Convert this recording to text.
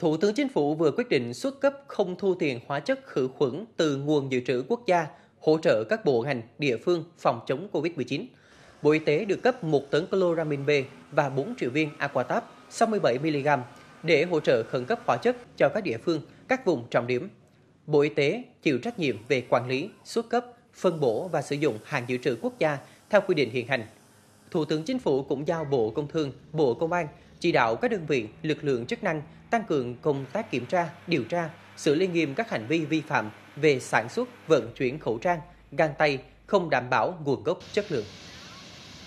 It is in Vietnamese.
Thủ tướng Chính phủ vừa quyết định xuất cấp không thu tiền hóa chất khử khuẩn từ nguồn dự trữ quốc gia hỗ trợ các bộ ngành, địa phương phòng chống COVID-19. Bộ Y tế được cấp 1 tấn chloramin B và 4 triệu viên Aquatab 67mg để hỗ trợ khẩn cấp hóa chất cho các địa phương, các vùng trọng điểm. Bộ Y tế chịu trách nhiệm về quản lý, xuất cấp, phân bổ và sử dụng hàng dự trữ quốc gia theo quy định hiện hành. Thủ tướng Chính phủ cũng giao Bộ Công Thương, Bộ Công an chỉ đạo các đơn vị, lực lượng chức năng tăng cường công tác kiểm tra, điều tra, xử lý nghiêm các hành vi vi phạm về sản xuất, vận chuyển khẩu trang, găng tay không đảm bảo nguồn gốc chất lượng.